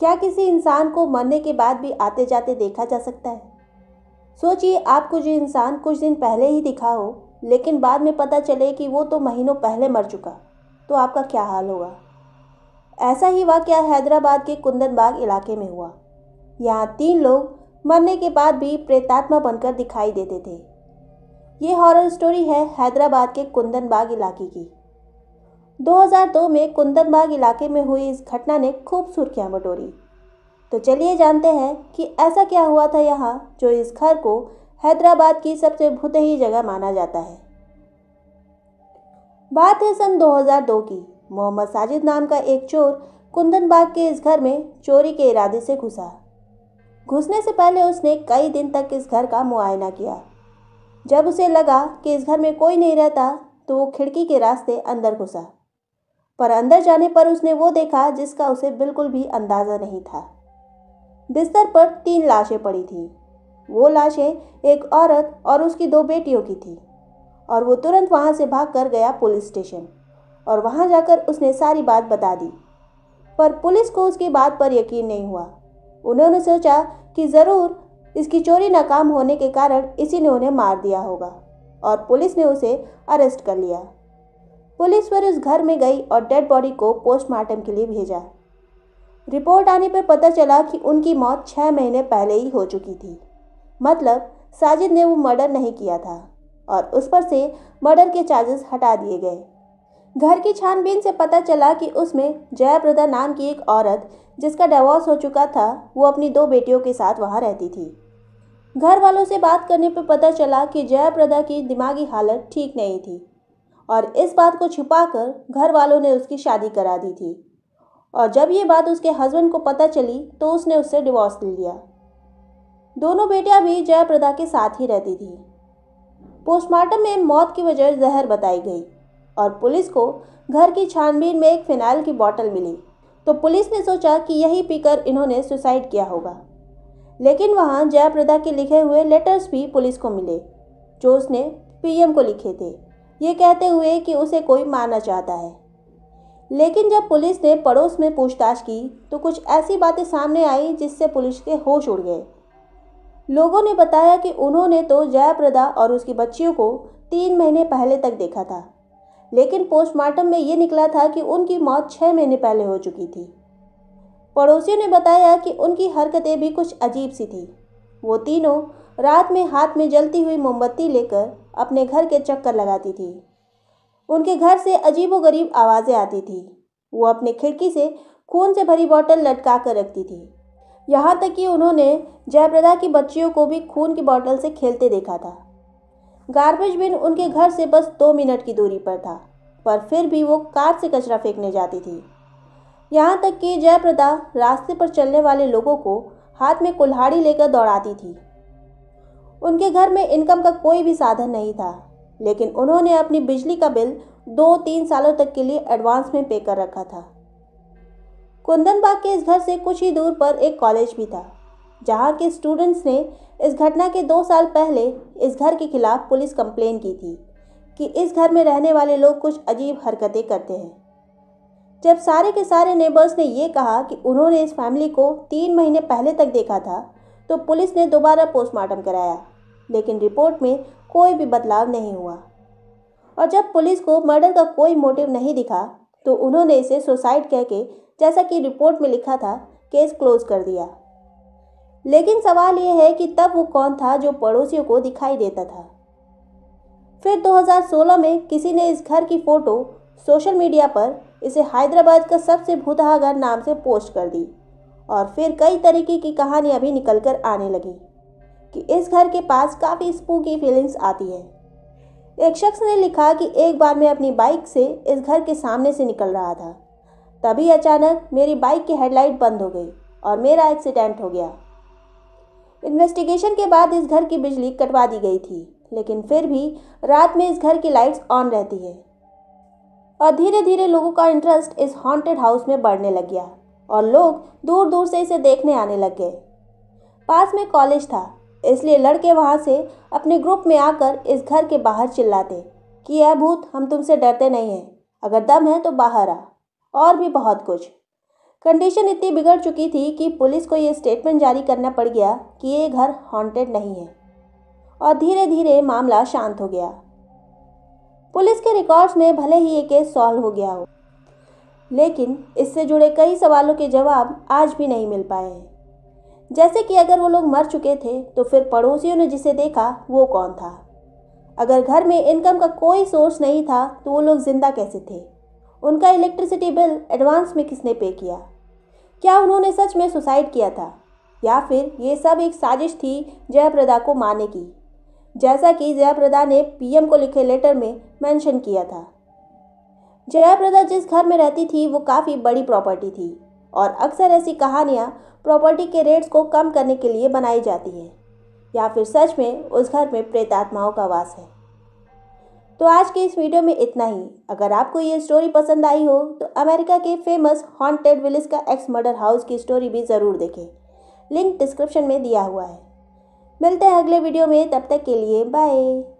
क्या किसी इंसान को मरने के बाद भी आते जाते देखा जा सकता है सोचिए आपको जो इंसान कुछ दिन पहले ही दिखा हो लेकिन बाद में पता चले कि वो तो महीनों पहले मर चुका तो आपका क्या हाल होगा ऐसा ही वाक्य हैदराबाद के कुंदन बाग इलाके में हुआ यहाँ तीन लोग मरने के बाद भी प्रेतात्मा बनकर दिखाई देते थे ये हॉरर स्टोरी है हैदराबाद के कुंदन बाग इलाके की 2002 में कुंदनबाग इलाके में हुई इस घटना ने खूब सुर्खियाँ बटोरी तो चलिए जानते हैं कि ऐसा क्या हुआ था यहाँ जो इस घर को हैदराबाद की सबसे भुतही जगह माना जाता है बात है सन 2002 की मोहम्मद साजिद नाम का एक चोर कुंदनबाग के इस घर में चोरी के इरादे से घुसा घुसने से पहले उसने कई दिन तक इस घर का मुआयना किया जब उसे लगा कि इस घर में कोई नहीं रहता तो वो खिड़की के रास्ते अंदर घुसा पर अंदर जाने पर उसने वो देखा जिसका उसे बिल्कुल भी अंदाज़ा नहीं था बिस्तर पर तीन लाशें पड़ी थीं वो लाशें एक औरत और उसकी दो बेटियों की थी और वो तुरंत वहाँ से भाग कर गया पुलिस स्टेशन और वहाँ जाकर उसने सारी बात बता दी पर पुलिस को उसकी बात पर यकीन नहीं हुआ उन्होंने सोचा कि ज़रूर इसकी चोरी नाकाम होने के कारण इसी ने उन्हें मार दिया होगा और पुलिस ने उसे अरेस्ट कर लिया पुलिस फिर उस घर में गई और डेड बॉडी को पोस्टमार्टम के लिए भेजा रिपोर्ट आने पर पता चला कि उनकी मौत छः महीने पहले ही हो चुकी थी मतलब साजिद ने वो मर्डर नहीं किया था और उस पर से मर्डर के चार्जेस हटा दिए गए घर की छानबीन से पता चला कि उसमें जयाप्रदा नाम की एक औरत जिसका डिवोर्स हो चुका था वो अपनी दो बेटियों के साथ वहाँ रहती थी घर वालों से बात करने पर पता चला कि जयाप्रदा की दिमागी हालत ठीक नहीं थी और इस बात को कर घर वालों ने उसकी शादी करा दी थी और जब ये बात उसके हस्बैंड को पता चली तो उसने उससे डिवोर्स ले लिया दोनों बेटियां भी जयाप्रदा के साथ ही रहती थी पोस्टमार्टम में मौत की वजह जहर बताई गई और पुलिस को घर की छानबीन में एक फिनाइल की बोतल मिली तो पुलिस ने सोचा कि यही पीकर इन्होंने सुसाइड किया होगा लेकिन वहाँ जयाप्रदा के लिखे हुए लेटर्स भी पुलिस को मिले जो उसने पीएम को लिखे थे ये कहते हुए कि उसे कोई मारना चाहता है लेकिन जब पुलिस ने पड़ोस में पूछताछ की तो कुछ ऐसी बातें सामने आई जिससे पुलिस के होश उड़ गए लोगों ने बताया कि उन्होंने तो जयाप्रदा और उसकी बच्चियों को तीन महीने पहले तक देखा था लेकिन पोस्टमार्टम में ये निकला था कि उनकी मौत छः महीने पहले हो चुकी थी पड़ोसियों ने बताया कि उनकी हरकतें भी कुछ अजीब सी थी वो तीनों रात में हाथ में जलती हुई मोमबत्ती लेकर अपने घर के चक्कर लगाती थी उनके घर से अजीबोगरीब आवाज़ें आती थी वो अपने खिड़की से खून से भरी बोतल लटका कर रखती थी यहाँ तक कि उन्होंने जयप्रदा की बच्चियों को भी खून की बोतल से खेलते देखा था गार्बेज बिन उनके घर से बस दो मिनट की दूरी पर था पर फिर भी वो कार से कचरा फेंकने जाती थी यहाँ तक कि जयप्रदा रास्ते पर चलने वाले लोगों को हाथ में कुल्हाड़ी लेकर दौड़ाती थी उनके घर में इनकम का कोई भी साधन नहीं था लेकिन उन्होंने अपनी बिजली का बिल दो तीन सालों तक के लिए एडवांस में पे कर रखा था कुंदनबाग के इस घर से कुछ ही दूर पर एक कॉलेज भी था जहाँ के स्टूडेंट्स ने इस घटना के दो साल पहले इस घर के खिलाफ पुलिस कंप्लेन की थी कि इस घर में रहने वाले लोग कुछ अजीब हरकतें करते हैं जब सारे के सारे नेबर्स ने ये कहा कि उन्होंने इस फैमिली को तीन महीने पहले तक देखा था तो पुलिस ने दोबारा पोस्टमार्टम कराया लेकिन रिपोर्ट में कोई भी बदलाव नहीं हुआ और जब पुलिस को मर्डर का कोई मोटिव नहीं दिखा तो उन्होंने इसे सुसाइड कह के जैसा कि रिपोर्ट में लिखा था केस क्लोज कर दिया लेकिन सवाल यह है कि तब वो कौन था जो पड़ोसियों को दिखाई देता था फिर 2016 में किसी ने इस घर की फ़ोटो सोशल मीडिया पर इसे हैदराबाद का सबसे भूतहागर नाम से पोस्ट कर दी और फिर कई तरीके की कहानियाँ भी निकल कर आने लगी कि इस घर के पास काफ़ी स्पू की फीलिंग्स आती है एक शख्स ने लिखा कि एक बार मैं अपनी बाइक से इस घर के सामने से निकल रहा था तभी अचानक मेरी बाइक की हेडलाइट बंद हो गई और मेरा एक्सीडेंट हो गया इन्वेस्टिगेशन के बाद इस घर की बिजली कटवा दी गई थी लेकिन फिर भी रात में इस घर की लाइट्स ऑन रहती है और धीरे धीरे लोगों का इंटरेस्ट इस हॉन्टेड हाउस में बढ़ने लग गया और लोग दूर दूर से इसे देखने आने लग गए पास में कॉलेज था इसलिए लड़के वहाँ से अपने ग्रुप में आकर इस घर के बाहर चिल्लाते कि यह भूत हम तुमसे डरते नहीं हैं अगर दम है तो बाहर आ और भी बहुत कुछ कंडीशन इतनी बिगड़ चुकी थी कि पुलिस को ये स्टेटमेंट जारी करना पड़ गया कि ये घर हॉन्टेड नहीं है और धीरे धीरे मामला शांत हो गया पुलिस के रिकॉर्ड्स में भले ही ये केस सॉल्व हो गया हो लेकिन इससे जुड़े कई सवालों के जवाब आज भी नहीं मिल पाए हैं जैसे कि अगर वो लोग मर चुके थे तो फिर पड़ोसियों ने जिसे देखा वो कौन था अगर घर में इनकम का कोई सोर्स नहीं था तो वो लोग जिंदा कैसे थे उनका इलेक्ट्रिसिटी बिल एडवांस में किसने पे किया क्या उन्होंने सच में सुसाइड किया था या फिर ये सब एक साजिश थी जयाप्रदा को मारने की जैसा कि जयाप्रदा ने पीएम को लिखे लेटर में मेंशन किया था जया प्रदा जिस घर में रहती थी वो काफ़ी बड़ी प्रॉपर्टी थी और अक्सर ऐसी कहानियाँ प्रॉपर्टी के रेट्स को कम करने के लिए बनाई जाती है या फिर सच में उस घर में प्रेतात्माओं का वास है तो आज के इस वीडियो में इतना ही अगर आपको ये स्टोरी पसंद आई हो तो अमेरिका के फेमस हॉन्टेड विलेज का एक्स मर्डर हाउस की स्टोरी भी ज़रूर देखें लिंक डिस्क्रिप्शन में दिया हुआ है मिलते हैं अगले वीडियो में तब तक के लिए बाय